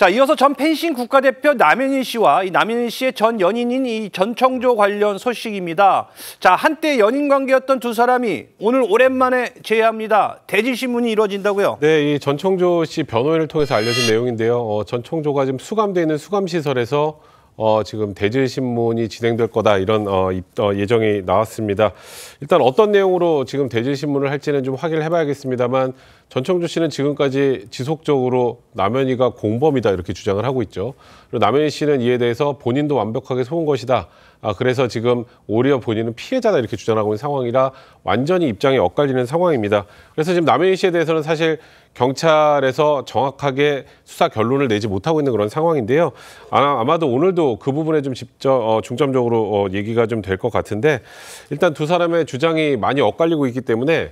자, 이어서 전 펜싱 국가대표 남현희 씨와 이 남현희 씨의 전 연인인 이 전청조 관련 소식입니다. 자, 한때 연인 관계였던 두 사람이 오늘 오랜만에 재회합니다. 대지 신문이 이뤄진다고요 네, 이 전청조 씨 변호인을 통해서 알려진 내용인데요. 어, 전청조가 지금 수감돼 있는 수감시설에서 어, 지금 대질신문이 진행될 거다 이런 어, 어, 예정이 나왔습니다. 일단 어떤 내용으로 지금 대질신문을 할지는 좀 확인을 해봐야겠습니다만 전청주 씨는 지금까지 지속적으로 남현이가 공범이다 이렇게 주장을 하고 있죠. 그리고 남현희 씨는 이에 대해서 본인도 완벽하게 속은 것이다. 아, 그래서 지금 오히려 본인은 피해자다 이렇게 주장하고 있는 상황이라 완전히 입장이 엇갈리는 상황입니다. 그래서 지금 남현희 씨에 대해서는 사실 경찰에서 정확하게 수사 결론을 내지 못하고 있는 그런 상황인데요. 아마, 도 오늘도 그 부분에 좀 직접 어, 중점적으로 어, 얘기가 좀 될 것 같은데 일단 두 사람의 주장이 많이 엇갈리고 있기 때문에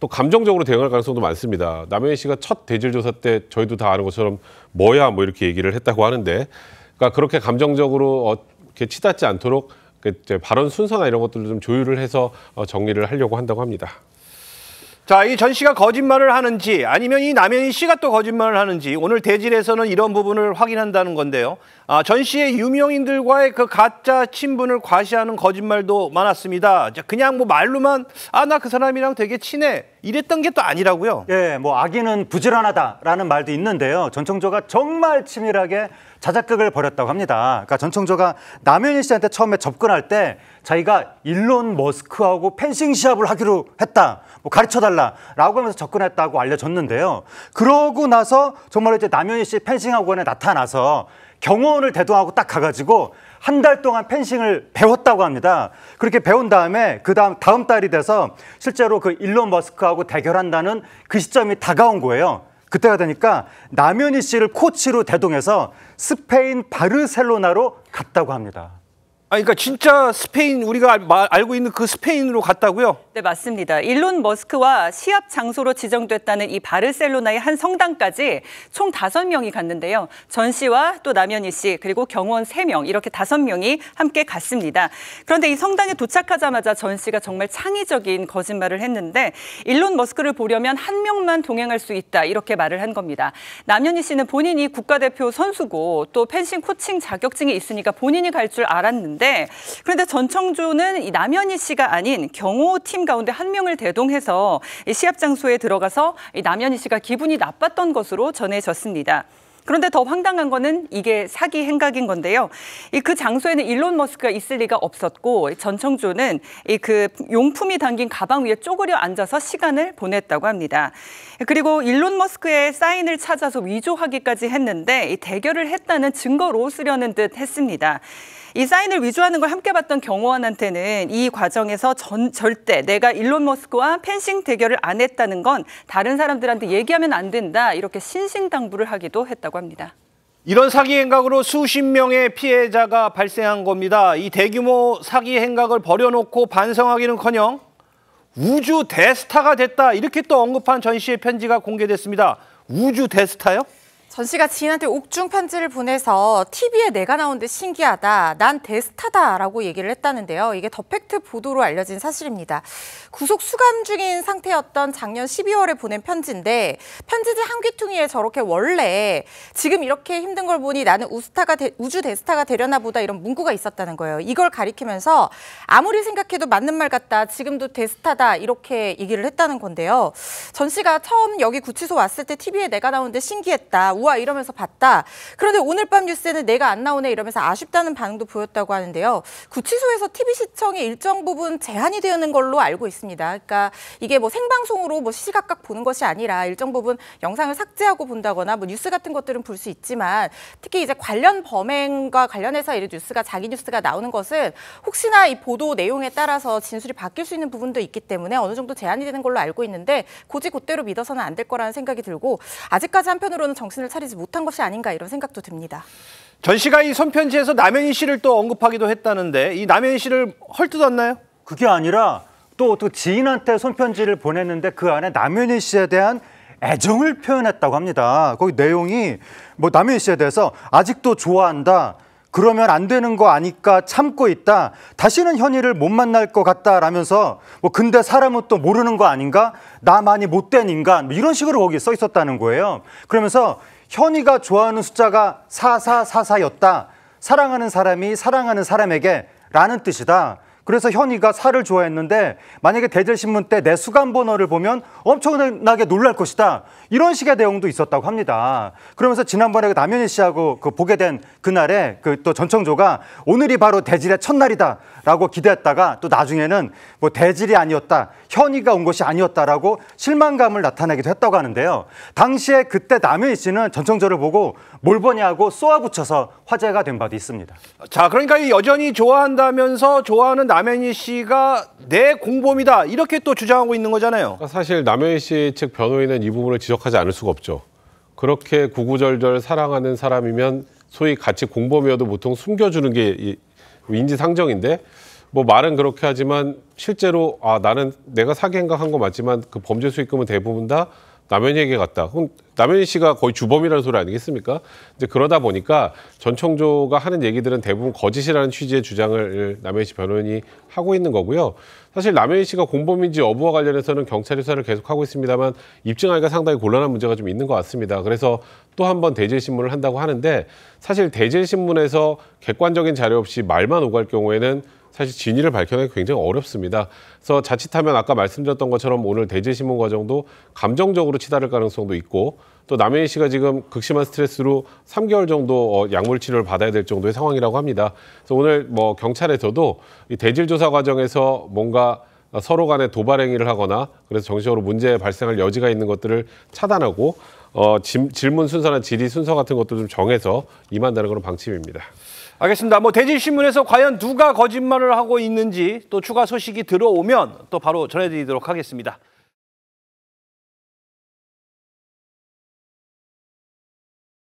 또 감정적으로 대응할 가능성도 많습니다. 남현희 씨가 첫 대질 조사 때 저희도 다 아는 것처럼 뭐야 뭐 이렇게 얘기를 했다고 하는데 그러니까 그렇게 감정적으로 어, 이렇게 치닫지 않도록 그 발언 순서나 이런 것들을 좀 조율을 해서 어, 정리를 하려고 한다고 합니다. 자, 이 전 씨가 거짓말을 하는지 아니면 이 남현희 씨가 또 거짓말을 하는지 오늘 대질에서는 이런 부분을 확인한다는 건데요. 아, 전시의 유명인들과의 그 가짜 친분을 과시하는 거짓말도 많았습니다. 그냥 뭐 말로만 아 나 그 사람이랑 되게 친해 이랬던 게 또 아니라고요. 예, 뭐 아기는 부지런하다라는 말도 있는데요. 전청조가 정말 치밀하게 자작극을 벌였다고 합니다. 그러니까 전청조가 남현희 씨한테 처음에 접근할 때 자기가 일론 머스크하고 펜싱 시합을 하기로 했다. 뭐 가르쳐 달라라고 하면서 접근했다고 알려졌는데요. 그러고 나서 정말 이제 남현희 씨 펜싱 학원에 나타나서 경호원을 대동하고 딱 가가지고 한 달 동안 펜싱을 배웠다고 합니다. 그렇게 배운 다음에 그 다음 다음 달이 돼서 실제로 그 일론 머스크하고 대결한다는 그 시점이 다가온 거예요. 그때가 되니까 남현희 씨를 코치로 대동해서 스페인 바르셀로나로 갔다고 합니다. 아, 그러니까 진짜 스페인 우리가 알고 있는 그 스페인으로 갔다고요? 네, 맞습니다. 일론 머스크와 시합 장소로 지정됐다는 이 바르셀로나의 한 성당까지 총 다섯 명이 갔는데요. 전 씨와 또 남현희 씨 그리고 경원 호세명 이렇게 다섯 명이 함께 갔습니다. 그런데 이 성당에 도착하자마자 전 씨가 정말 창의적인 거짓말을 했는데 일론 머스크를 보려면 한 명만 동행할 수 있다 이렇게 말을 한 겁니다. 남현희 씨는 본인이 국가대표 선수고 또 펜싱 코칭 자격증이 있으니까 본인이 갈 줄 알았는데 있는데 그런데 전청조는 이 남현희 씨가 아닌 경호 팀 가운데 한 명을 대동해서 시합 장소에 들어가서 이 남현희 씨가 기분이 나빴던 것으로 전해졌습니다. 그런데 더 황당한 거는 이게 사기 행각인 건데요. 이 그 장소에는 일론 머스크가 있을 리가 없었고 전 청조는 이 그 용품이 담긴 가방 위에 쪼그려 앉아서 시간을 보냈다고 합니다. 그리고 일론 머스크의 사인을 찾아서 위조하기까지 했는데 이 대결을 했다는 증거로 쓰려는 듯 했습니다. 이 사인을 위조하는 걸 함께 봤던 경호원한테는 이 과정에서 전, 절대 내가 일론 머스크와 펜싱 대결을 안 했다는 건 다른 사람들한테 얘기하면 안 된다 이렇게 신신당부를 하기도 했다고 있다고 합니다. 이런 사기 행각으로 수십 명의 피해자가 발생한 겁니다. 이 대규모 사기 행각을 버려놓고 반성하기는커녕 우주 대스타가 됐다 이렇게 또 언급한 전 씨의 편지가 공개됐습니다. 우주 대스타요? 전 씨가 지인한테 옥중 편지를 보내서 TV에 내가 나온 듯 신기하다, 난 대스타다라고 얘기를 했다는데요. 이게 더 팩트 보도로 알려진 사실입니다. 구속 수감 중인 상태였던 작년 12월에 보낸 편지인데 편지지 한 귀퉁이에 저렇게 원래 지금 이렇게 힘든 걸 보니 나는 우스타가 되, 우주 대스타가 되려나 보다 이런 문구가 있었다는 거예요. 이걸 가리키면서 아무리 생각해도 맞는 말 같다, 지금도 대스타다 이렇게 얘기를 했다는 건데요. 전 씨가 처음 여기 구치소 왔을 때 TV에 내가 나온 듯 신기했다. 우와 이러면서 봤다. 그런데 오늘 밤 뉴스에는 내가 안 나오네 이러면서 아쉽다는 반응도 보였다고 하는데요. 구치소에서 TV 시청이 일정 부분 제한이 되는 걸로 알고 있습니다. 그러니까 이게 뭐 생방송으로 뭐 시시각각 보는 것이 아니라 일정 부분 영상을 삭제하고 본다거나 뭐 뉴스 같은 것들은 볼 수 있지만 특히 이제 관련 범행과 관련해서 이런 뉴스가 자기 뉴스가 나오는 것은 혹시나 이 보도 내용에 따라서 진술이 바뀔 수 있는 부분도 있기 때문에 어느 정도 제한이 되는 걸로 알고 있는데 고지 곧대로 믿어서는 안 될 거라는 생각이 들고 아직까지 한편으로는 정신을 차리지 못한 것이 아닌가 이런 생각도 듭니다. 전 씨가 이 손편지에서 남현희 씨를 또 언급하기도 했다는데 이 남현희 씨를 헐뜯었나요? 그게 아니라 또, 또 지인한테 손편지를 보냈는데 그 안에 남현희 씨에 대한 애정을 표현했다고 합니다. 거기 내용이 뭐 남현희 씨에 대해서 아직도 좋아한다. 그러면 안 되는 거 아니까 참고 있다. 다시는 현이를 못 만날 것 같다라면서 뭐 근데 사람은 또 모르는 거 아닌가? 나 많이 못된 인간 뭐 이런 식으로 거기 써 있었다는 거예요. 그러면서 현이가 좋아하는 숫자가 4444였다. 사랑하는 사람이 사랑하는 사람에게 라는 뜻이다. 그래서 현이가 살을 좋아했는데 만약에 대질신문 때 내 수감번호를 보면 엄청나게 놀랄 것이다. 이런 식의 내용도 있었다고 합니다. 그러면서 지난번에 그 남현희 씨하고 그 보게 된 그날에 그 또 전청조가 오늘이 바로 대질의 첫날이다 라고 기대했다가 또 나중에는 뭐 대질이 아니었다. 현이가 온 것이 아니었다라고 실망감을 나타내기도 했다고 하는데요. 당시에 그때 남현희 씨는 전청조를 보고 뭘 보냐고 쏘아붙여서 화제가 된 바도 있습니다. 자, 그러니까 여전히 좋아한다면서 좋아하는 남현희 씨가 내 공범이다 이렇게 또 주장하고 있는 거잖아요. 그러니까 사실 남현희 씨 측 변호인은 이 부분을 지적하지 않을 수가 없죠. 그렇게 구구절절 사랑하는 사람이면 소위 같이 공범이어도 보통 숨겨주는 게 인지상정인데 뭐 말은 그렇게 하지만 실제로 아 나는 내가 사기행각 한 거 맞지만 그 범죄 수익금은 대부분 다 남현희에게 갔다. 그럼 남현희 씨가 거의 주범이라는 소리 아니겠습니까? 이제 그러다 보니까 전청조가 하는 얘기들은 대부분 거짓이라는 취지의 주장을 남현희 씨 변호인이 하고 있는 거고요. 사실 남현희 씨가 공범인지 여부와 관련해서는 경찰 조사를 계속하고 있습니다만 입증하기가 상당히 곤란한 문제가 좀 있는 것 같습니다. 그래서 또 한 번 대질신문을 한다고 하는데 사실 대질신문에서 객관적인 자료 없이 말만 오갈 경우에는 사실 진위를 밝혀내기 굉장히 어렵습니다. 그래서 자칫하면 아까 말씀드렸던 것처럼 오늘 대제심문 과정도 감정적으로 치달을 가능성도 있고 또 남혜인 씨가 지금 극심한 스트레스로 3개월 정도 어, 약물 치료를 받아야 될 정도의 상황이라고 합니다. 그래서 오늘 뭐 경찰에서도 이 대질 조사 과정에서 뭔가 어, 서로 간에 도발 행위를 하거나 그래서 정신적으로 문제 발생할 여지가 있는 것들을 차단하고 어, 지, 질문 순서나 질의 순서 같은 것도 좀 정해서 임한다는 그런 방침입니다. 알겠습니다. 뭐 대진신문에서 과연 누가 거짓말을 하고 있는지 또 추가 소식이 들어오면 또 바로 전해드리도록 하겠습니다.